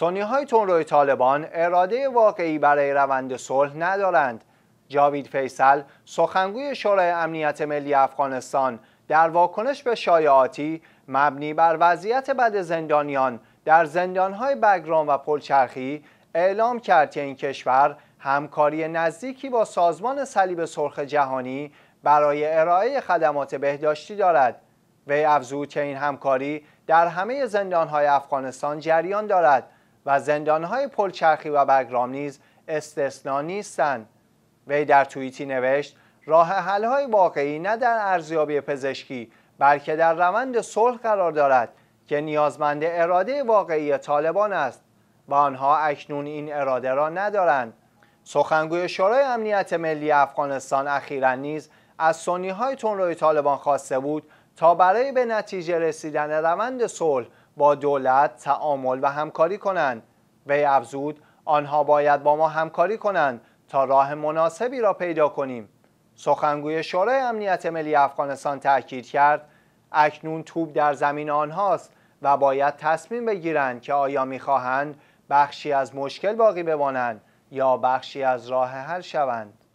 سنی های روی طالبان اراده واقعی برای روند صلح ندارند جاوید فیصل سخنگوی شورای امنیت ملی افغانستان در واکنش به شایعاتی مبنی بر وضعیت بد زندانیان در زندانهای بگرام و پلچرخی اعلام کرد که این کشور همکاری نزدیکی با سازمان صلیب سرخ جهانی برای ارائه خدمات بهداشتی دارد وی افزود که این همکاری در همه زندانهای افغانستان جریان دارد و زندانهای پلچرخی و بگرام نیز استثنا نیستند وی در توییتی نوشت راه های واقعی نه در ارزیابی پزشکی بلکه در روند صلح قرار دارد که نیازمند اراده واقعی طالبان است و آنها اکنون این اراده را ندارند سخنگوی شورای امنیت ملی افغانستان اخیرا نیز از سنی های روی طالبان خواسته بود تا برای به نتیجه رسیدن روند صلح با دولت تعامل و همکاری کنند وی افزود آنها باید با ما همکاری کنند تا راه مناسبی را پیدا کنیم سخنگوی شورای امنیت ملی افغانستان تاکید کرد اکنون توب در زمین آنهاست و باید تصمیم بگیرند که آیا میخواهند بخشی از مشکل باقی بمانند یا بخشی از راه حل شوند